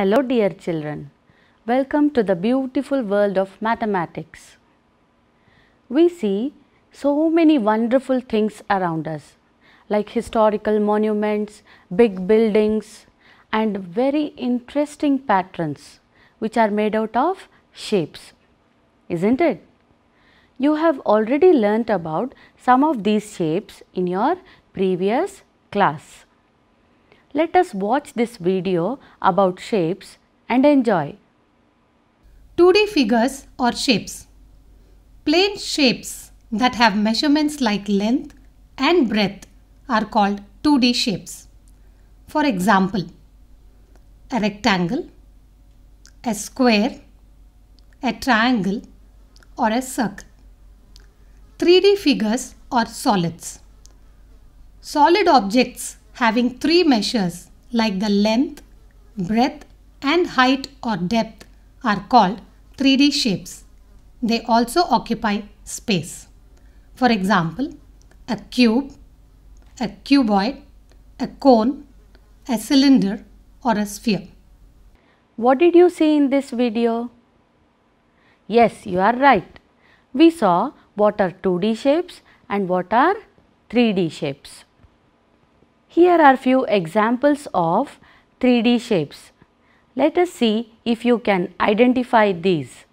Hello dear children, welcome to the beautiful world of mathematics. We see so many wonderful things around us like historical monuments, big buildings and very interesting patterns which are made out of shapes, isn't it? You have already learnt about some of these shapes in your previous class. Let us watch this video about shapes and enjoy. 2D figures or shapes. Plane shapes that have measurements like length and breadth are called 2D shapes. For example, a rectangle, a square, a triangle or a circle. 3D figures or solids. Solid objects having three measures like the length, breadth and height or depth are called 3D shapes. They also occupy space. For example, a cube, a cuboid, a cone, a cylinder or a sphere. What did you see in this video? Yes, you are right. We saw what are 2D shapes and what are 3D shapes. Here are few examples of 3D shapes. Let us see if you can identify these.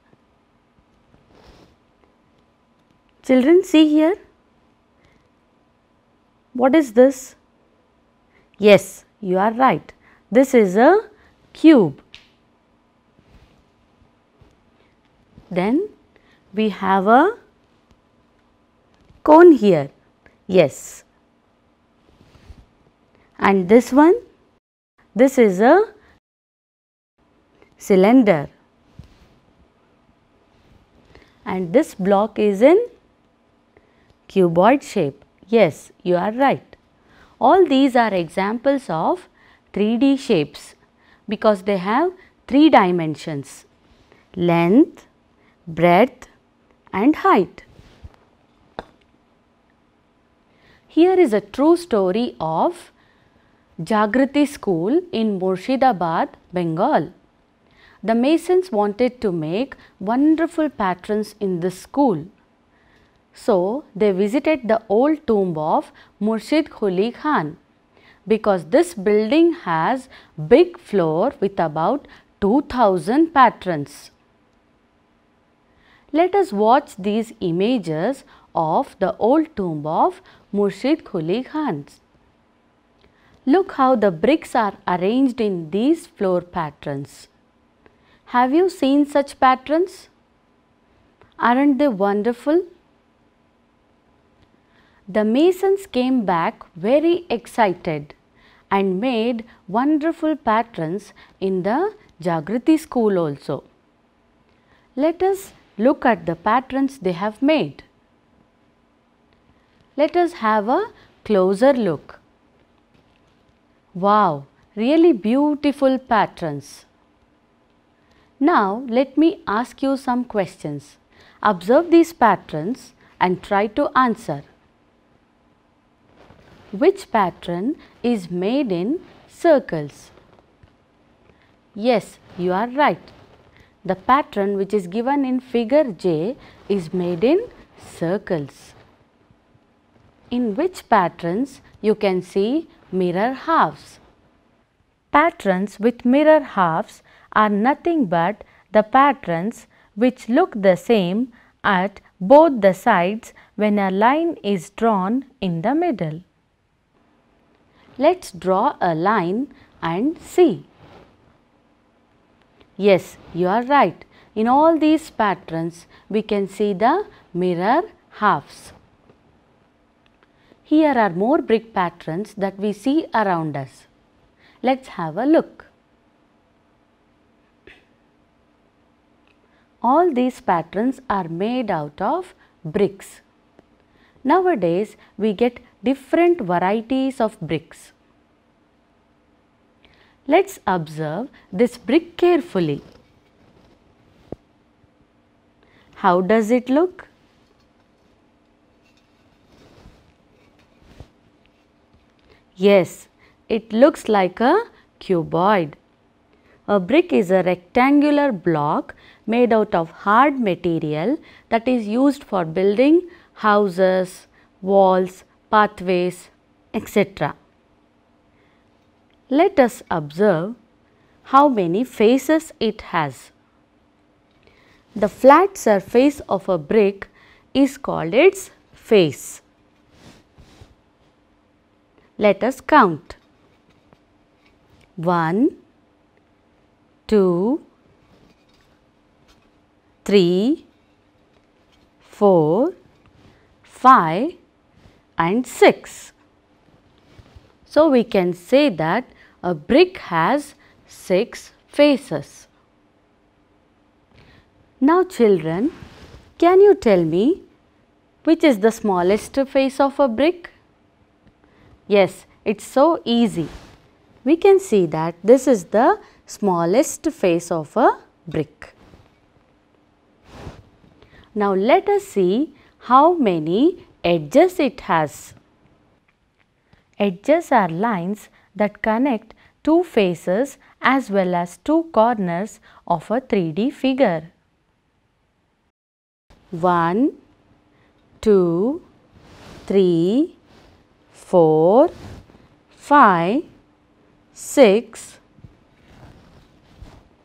Children see here. What is this? Yes, you are right. This is a cube. Then we have a cone here. Yes, and this one this is a cylinder and this block is in cuboid shape. Yes, you are right. All these are examples of 3D shapes because they have three dimensions length, breadth and height. Here is a true story of Jagriti school in Murshidabad, Bengal. The masons wanted to make wonderful patterns in this school. So they visited the old tomb of Murshid Khuli Khan because this building has big floor with about 2000 patrons. Let us watch these images of the old tomb of Murshid Khuli Khan's. Look how the bricks are arranged in these floor patterns. Have you seen such patterns? Aren't they wonderful? The masons came back very excited and made wonderful patterns in the Jagriti school also. Let us look at the patterns they have made. Let us have a closer look. Wow, really beautiful patterns. Now let me ask you some questions. Observe these patterns and try to answer. Which pattern is made in circles? Yes, you are right. The pattern which is given in figure J is made in circles. In which patterns you can see mirror halves. Patterns with mirror halves are nothing but the patterns which look the same at both the sides when a line is drawn in the middle. Let's draw a line and see. Yes, you are right. In all these patterns, we can see the mirror halves. Here are more brick patterns that we see around us. Let's have a look. All these patterns are made out of bricks. Nowadays, we get different varieties of bricks. Let's observe this brick carefully. How does it look? Yes, it looks like a cuboid. A brick is a rectangular block made out of hard material that is used for building houses, walls, pathways, etc. Let us observe how many faces it has. The flat surface of a brick is called its face. Let us count. 1, 2, 3, 4, 5 and 6. So, we can say that a brick has 6 faces. Now children, can you tell me which is the smallest face of a brick? Yes, it is so easy. We can see that this is the smallest face of a brick. Now let us see how many edges it has. Edges are lines that connect two faces as well as two corners of a 3D figure. 1, 2, 3, four, five, six,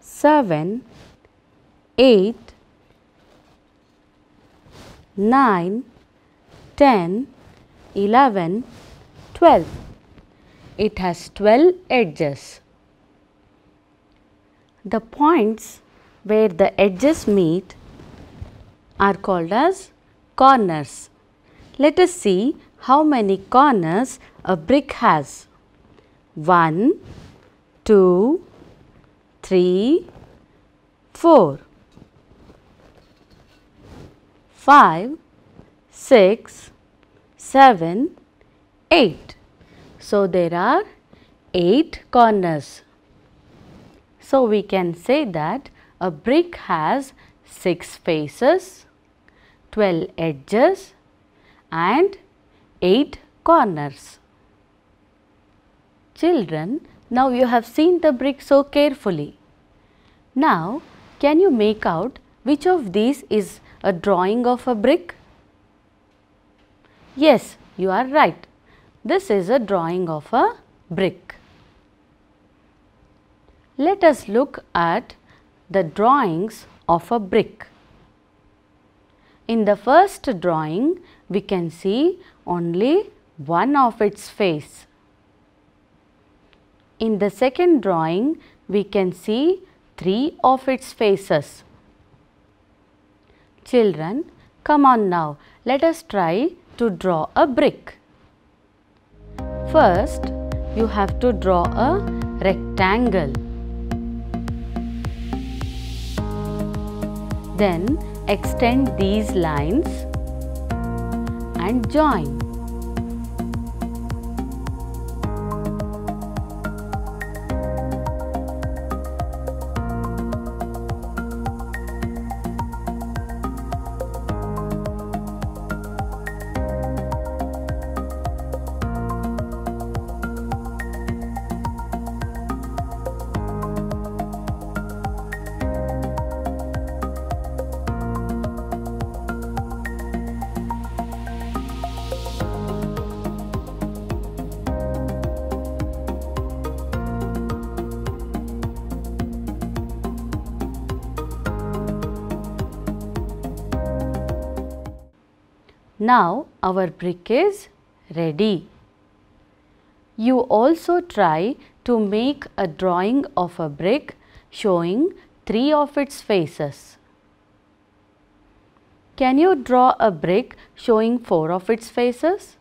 seven, eight, nine, ten, eleven, twelve. It has 12 edges. The points where the edges meet are called as corners. Let us see how many corners a brick has? One, two, three, four, five, six, seven, eight. So, there are 8 corners. So, we can say that a brick has 6 faces, 12 edges and 8 corners. Children, now you have seen the brick so carefully. Now, can you make out which of these is a drawing of a brick? Yes, you are right. This is a drawing of a brick. Let us look at the drawings of a brick. In the first drawing, we can see only one of its face. In the second drawing, we can see three of its faces. Children, come on now, let us try to draw a brick. First, you have to draw a rectangle. Then, extend these lines and join. Now our brick is ready. You also try to make a drawing of a brick showing three of its faces. Can you draw a brick showing four of its faces?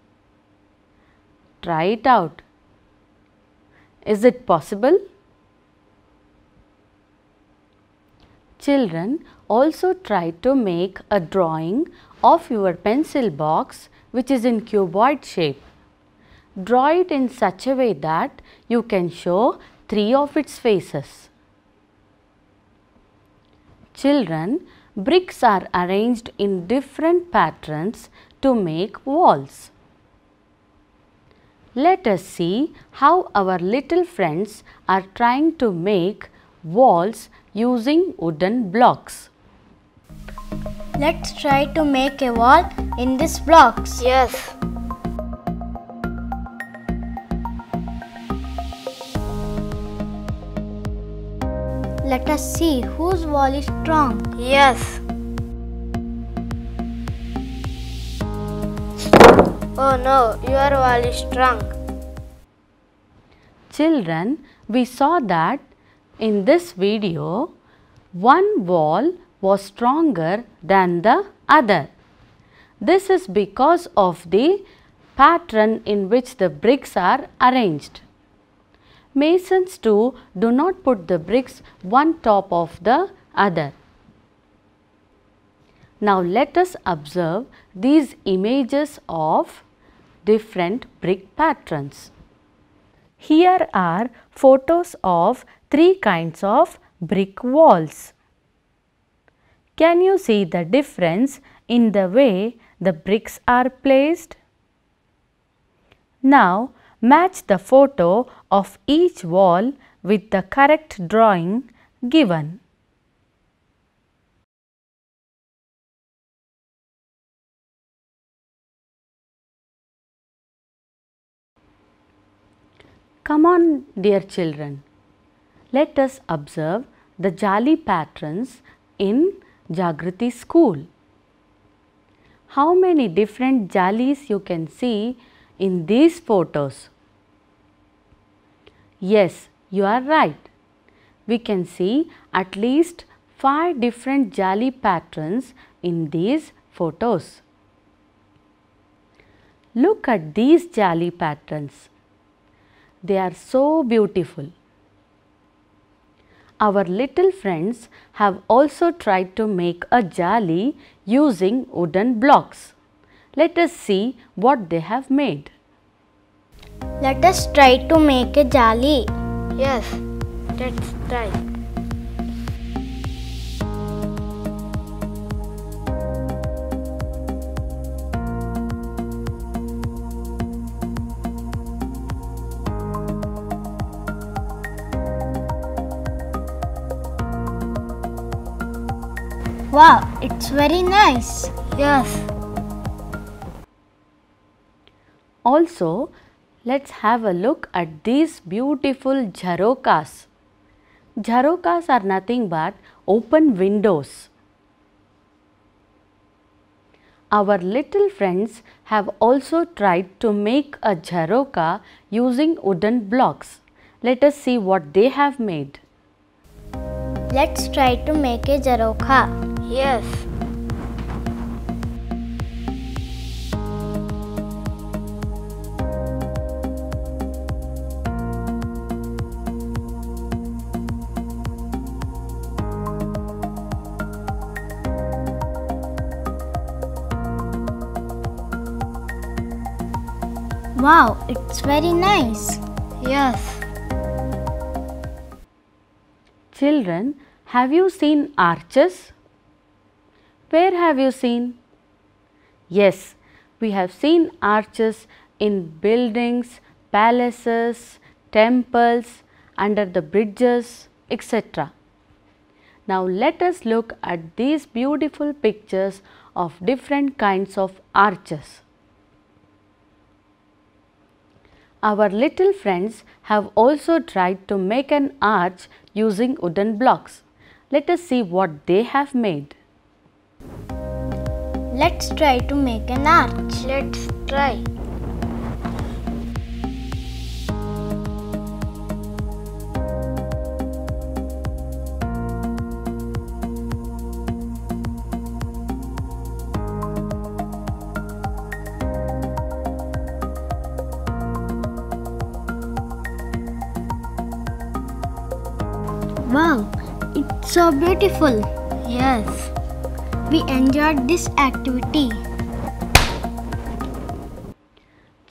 Try it out. Is it possible? Children also try to make a drawing of your pencil box which is in cuboid shape. Draw it in such a way that you can show three of its faces. Children, bricks are arranged in different patterns to make walls. Let us see how our little friends are trying to make walls using wooden blocks. Let's try to make a wall in these blocks. Yes. Let us see whose wall is strong. Yes. Oh no, your wall is strong. Children, we saw that in this video, one wall was stronger than the other. This is because of the pattern in which the bricks are arranged. Masons too do not put the bricks one top of the other. Now let us observe these images of different brick patterns. Here are photos of three kinds of brick walls. Can you see the difference in the way the bricks are placed? Now, match the photo of each wall with the correct drawing given. Come on dear children, let us observe the jali patterns in Jagriti school. How many different jalis you can see in these photos? Yes, you are right. We can see at least 5 different jali patterns in these photos. Look at these jali patterns. They are so beautiful. Our little friends have also tried to make a jali using wooden blocks. Let us see what they have made. Let us try to make a jali. Yes, let's try. Wow, it's very nice. Yes. Also, let's have a look at these beautiful jharokas. Jharokas are nothing but open windows. Our little friends have also tried to make a jharoka using wooden blocks. Let us see what they have made. Let's try to make a jharoka. Yes. Wow, it's very nice. Yes. Children, have you seen arches? Where have you seen? Yes, we have seen arches in buildings, palaces, temples, under the bridges, etc. Now let us look at these beautiful pictures of different kinds of arches. Our little friends have also tried to make an arch using wooden blocks. Let us see what they have made. Let's try to make an arch. Let's try. Wow, it's so beautiful. Yes. We enjoyed this activity.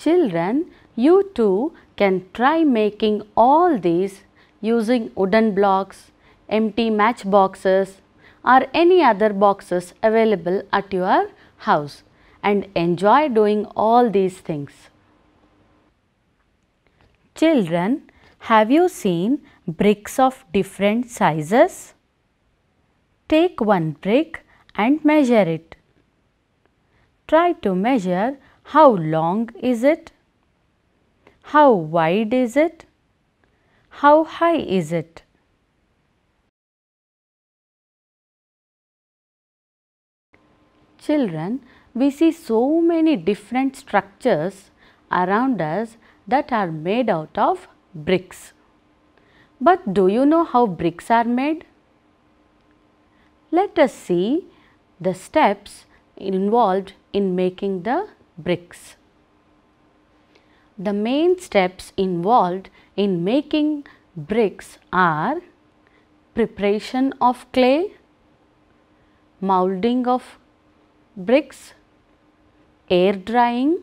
Children, you too can try making all these using wooden blocks, empty matchboxes or any other boxes available at your house and enjoy doing all these things. Children, have you seen bricks of different sizes? Take one brick and measure it. Try to measure how long is it, how wide is it, how high is it. Children, we see so many different structures around us that are made out of bricks. But do you know how bricks are made? Let us see the steps involved in making the bricks. The main steps involved in making bricks are preparation of clay, moulding of bricks, air drying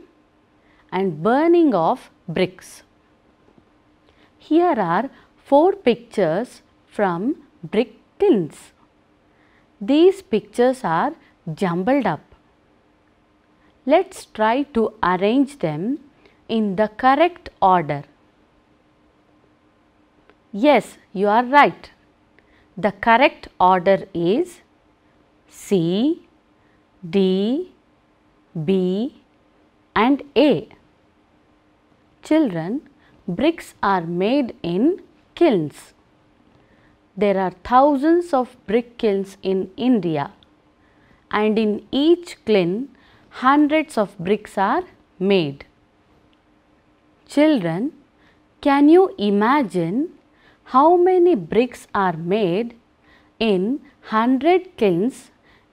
and burning of bricks. Here are four pictures from brick tins these pictures are jumbled up. Let's try to arrange them in the correct order. Yes, you are right. The correct order is C, D, B and A. Children, bricks are made in kilns. There are thousands of brick kilns in India and in each kiln hundreds of bricks are made. Children, can you imagine how many bricks are made in 100 kilns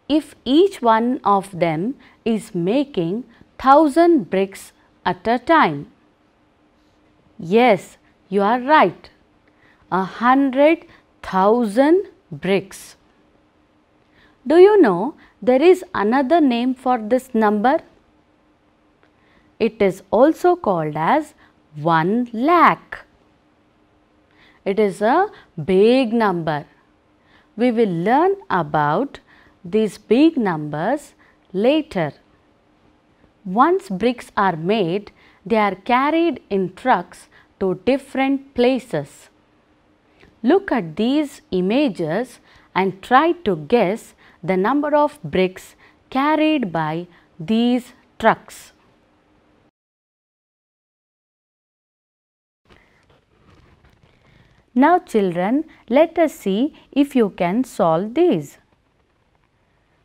if each one of them is making 1000 bricks at a time? Yes, you are right. A hundred thousand bricks. Do you know there is another name for this number? It is also called as 1 lakh. It is a big number. We will learn about these big numbers later. Once bricks are made, they are carried in trucks to different places. Look at these images and try to guess the number of bricks carried by these trucks. Now children, let us see if you can solve these.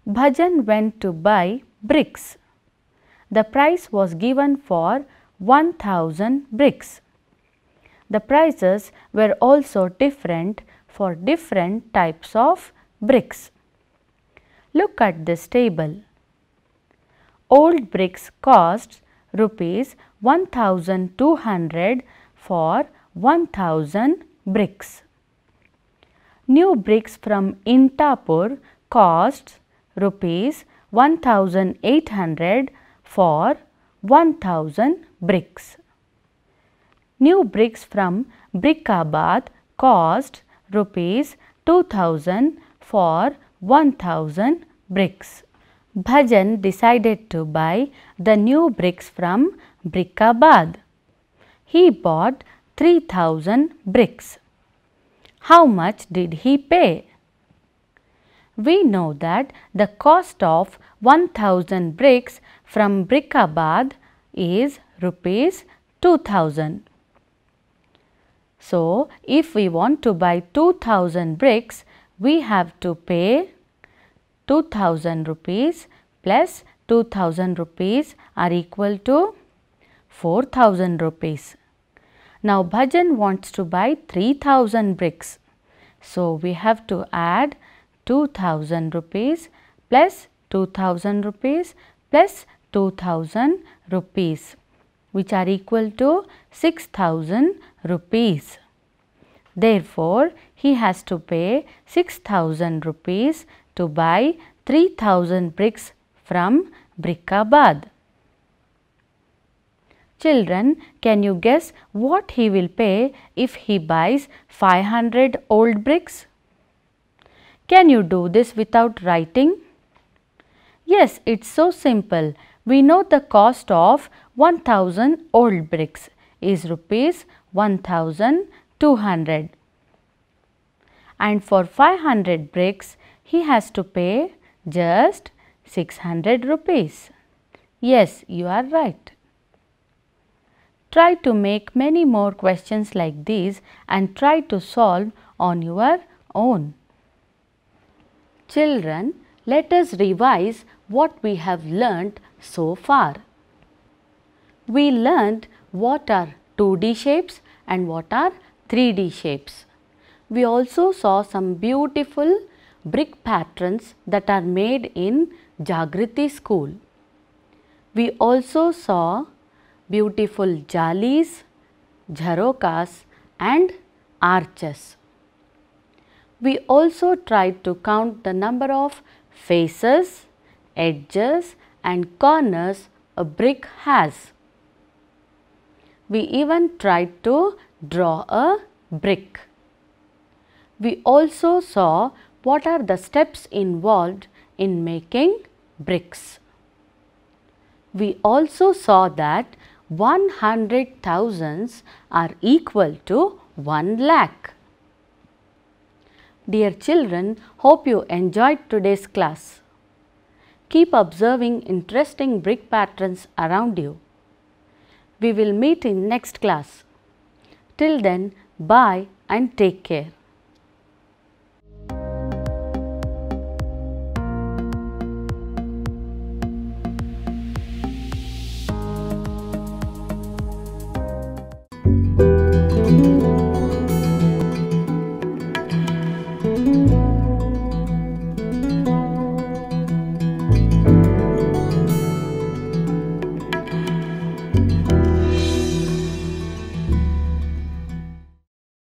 Bhajan went to buy bricks. The price was given for 1000 bricks. The prices were also different for different types of bricks. Look at this table. Old bricks cost rupees 1200 for 1000 bricks. New bricks from Intapur cost rupees 1800 for 1000 bricks. New bricks from Brickabad cost rupees 2000 for 1000 bricks. Bhajan decided to buy the new bricks from Brickabad. He bought 3000 bricks. How much did he pay? We know that the cost of 1000 bricks from Brickabad is rupees 2000. So, if we want to buy 2000 bricks, we have to pay 2000 rupees plus 2000 rupees are equal to 4000 rupees. Now, Bhajan wants to buy 3000 bricks. So, we have to add 2000 rupees plus 2000 rupees plus 2000 rupees which are equal to 6000 rupees. Therefore, he has to pay 6000 rupees to buy 3000 bricks from Brickabad. Children, can you guess what he will pay if he buys 500 old bricks? Can you do this without writing? Yes, it's so simple we know the cost of 1000 old bricks is rupees 1200 and for 500 bricks he has to pay just 600 rupees. Yes, you are right. Try to make many more questions like these and try to solve on your own. Children, let us revise what we have learnt so far. We learned what are 2D shapes and what are 3D shapes. We also saw some beautiful brick patterns that are made in Jagriti school. We also saw beautiful jalis, jharokas and arches. We also tried to count the number of faces, edges and corners a brick has. We even tried to draw a brick. We also saw what are the steps involved in making bricks. We also saw that 100 thousands are equal to 1 lakh. Dear children, hope you enjoyed today's class. Keep observing interesting brick patterns around you. We will meet in next class. Till then, bye and take care.